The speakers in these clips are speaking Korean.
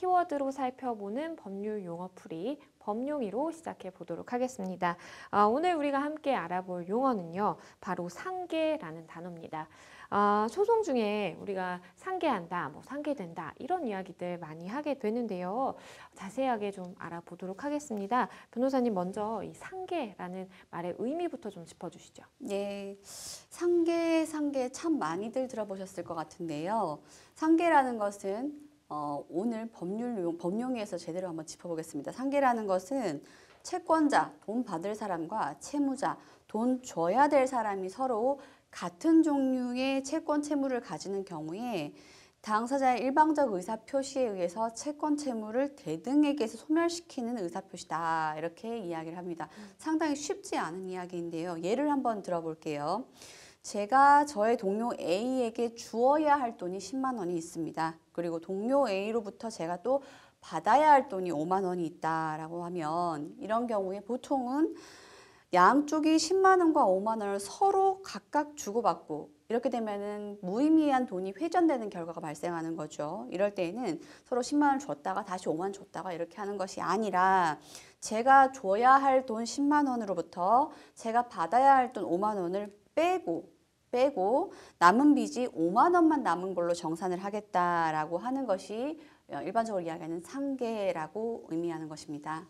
키워드로 살펴보는 법률 용어풀이 법용이로 시작해 보도록 하겠습니다. 어, 오늘 우리가 함께 알아볼 용어는요. 바로 상계라는 단어입니다. 어, 소송 중에 우리가 상계한다, 뭐 상계된다 이런 이야기들 많이 하게 되는데요. 자세하게 좀 알아보도록 하겠습니다. 변호사님 먼저 이 상계라는 말의 의미부터 좀 짚어주시죠. 네, 상계, 상계 참 많이들 들어보셨을 것 같은데요. 상계라는 것은 어, 오늘 법률 용, 법령에서 제대로 한번 짚어보겠습니다. 상계라는 것은 채권자, 돈 받을 사람과 채무자, 돈 줘야 될 사람이 서로 같은 종류의 채권 채무를 가지는 경우에 당사자의 일방적 의사표시에 의해서 채권 채무를 대등에게서 소멸시키는 의사표시다 이렇게 이야기를 합니다. 음. 상당히 쉽지 않은 이야기인데요. 예를 한번 들어볼게요. 제가 저의 동료 A에게 주어야 할 돈이 10만 원이 있습니다. 그리고 동료 A로부터 제가 또 받아야 할 돈이 5만 원이 있다라고 하면 이런 경우에 보통은 양쪽이 10만 원과 5만 원을 서로 각각 주고받고 이렇게 되면은 무의미한 돈이 회전되는 결과가 발생하는 거죠. 이럴 때에는 서로 10만 원 줬다가 다시 5만 원 줬다가 이렇게 하는 것이 아니라 제가 줘야 할 돈 10만 원으로부터 제가 받아야 할 돈 5만 원을 빼고 빼고 남은 빚이 5만 원만 남은 걸로 정산을 하겠다라고 하는 것이 어, 일반적으로 이야기하는 상계라고 의미하는 것입니다.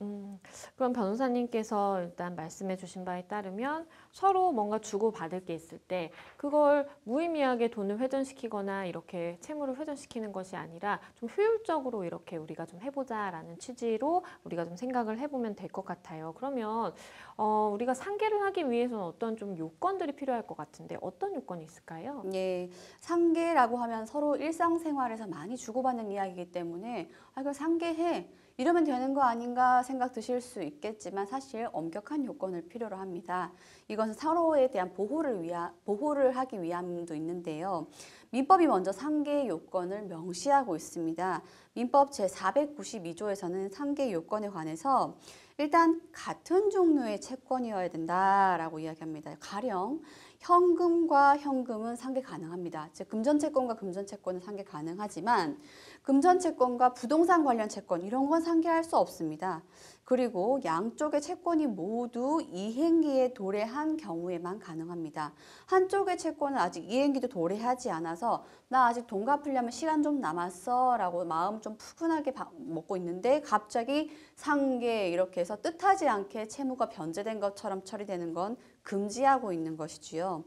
음, 그럼 변호사님께서 일단 말씀해 주신 바에 따르면 서로 뭔가 주고받을 게 있을 때 그걸 무의미하게 돈을 회전시키거나 이렇게 채무를 회전시키는 것이 아니라 좀 효율적으로 이렇게 우리가 좀 해보자 라는 취지로 우리가 좀 생각을 해보면 될 것 같아요. 그러면 어, 우리가 상계를 하기 위해서는 어떤 좀 요건들이 필요할 것 같은데 어떤 요건이 있을까요? 예, 상계라고 하면 서로 일상생활에서 많이 주고받는 이야기이기 때문에 아, 이걸 상계해 이러면 되는 거 아닌가 생각 드실 수 있겠지만 사실 엄격한 요건을 필요로 합니다. 이것은 서로에 대한 보호를 위하, 보호를 하기 위함도 있는데요. 민법이 먼저 상계 요건을 명시하고 있습니다. 민법 제492조에서는 상계 요건에 관해서 일단 같은 종류의 채권이어야 된다라고 이야기합니다. 가령 현금과 현금은 상계 가능합니다. 즉 금전채권과 금전채권은 상계 가능하지만 금전채권과 부동산 관련 채권 이런 건 상계할 수 없습니다. 그리고 양쪽의 채권이 모두 이행기에 도래한 경우에만 가능합니다. 한쪽의 채권은 아직 이행기도 도래하지 않아서 나 아직 돈 갚으려면 시간 좀 남았어 라고 마음 좀 푸근하게 먹고 있는데 갑자기 상계 이렇게 해서 뜻하지 않게 채무가 변제된 것처럼 처리되는 건 금지하고 있는 것이지요.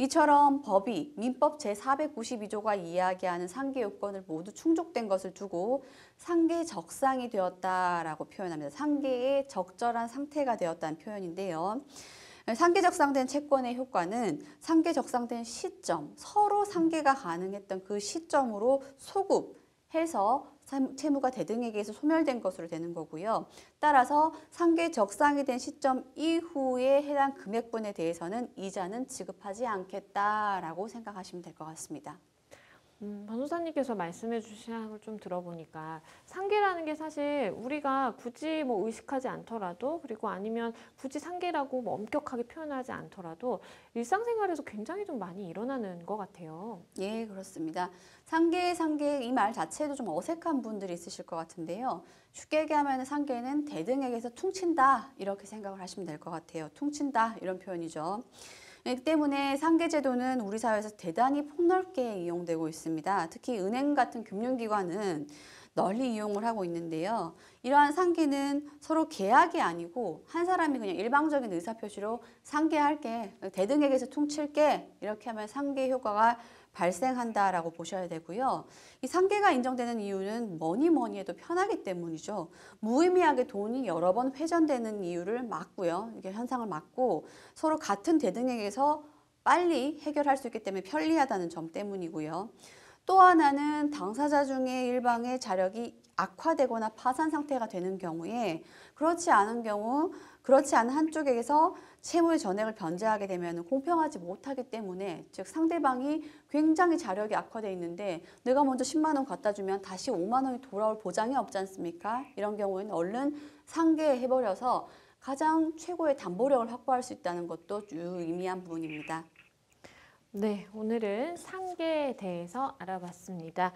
이처럼 법이 민법 제492조가 이야기하는 상계 요건을 모두 충족된 것을 두고 상계 적상이 되었다라고 표현합니다. 상계의 적절한 상태가 되었다는 표현인데요. 상계 적상된 채권의 효과는 상계 적상된 시점, 서로 상계가 가능했던 그 시점으로 소급, 해서 채무가 대등에게서 소멸된 것으로 되는 거고요. 따라서 상계 적상이 된 시점 이후에 해당 금액분에 대해서는 이자는 지급하지 않겠다라고 생각하시면 될 것 같습니다. 음, 변호사님께서 말씀해 주신 걸 좀 들어보니까 상계라는 게 사실 우리가 굳이 뭐 의식하지 않더라도 그리고 아니면 굳이 상계라고 뭐 엄격하게 표현하지 않더라도 일상생활에서 굉장히 좀 많이 일어나는 것 같아요. 예, 그렇습니다. 상계, 상계 이 말 자체도 좀 어색한 분들이 있으실 것 같은데요. 쉽게 얘기하면 상계는 대등에게서 퉁친다 이렇게 생각을 하시면 될 것 같아요. 퉁친다 이런 표현이죠. 네, 그 때문에 상계제도는 우리 사회에서 대단히 폭넓게 이용되고 있습니다. 특히 은행 같은 금융기관은 널리 이용을 하고 있는데요. 이러한 상기는 서로 계약이 아니고 한 사람이 그냥 일방적인 의사표시로 상계할게, 대등에게서 퉁칠게 이렇게 하면 상계 효과가 발생한다라고 보셔야 되고요. 이 상계가 인정되는 이유는 뭐니 뭐니 해도 편하기 때문이죠. 무의미하게 돈이 여러 번 회전되는 이유를 막고요. 이게 현상을 막고 서로 같은 대등액에서 빨리 해결할 수 있기 때문에 편리하다는 점 때문이고요. 또 하나는 당사자 중에 일방의 자력이 악화되거나 파산 상태가 되는 경우에 그렇지 않은 경우 그렇지 않은 한쪽에게서 채무의 전액을 변제하게 되면 공평하지 못하기 때문에 즉 상대방이 굉장히 자력이 악화돼 있는데 내가 먼저 10만 원 갖다 주면 다시 5만 원이 돌아올 보장이 없지 않습니까? 이런 경우에는 얼른 상계해버려서 가장 최고의 담보력을 확보할 수 있다는 것도 유의미한 부분입니다. 네, 오늘은 상계에 대해서 알아봤습니다.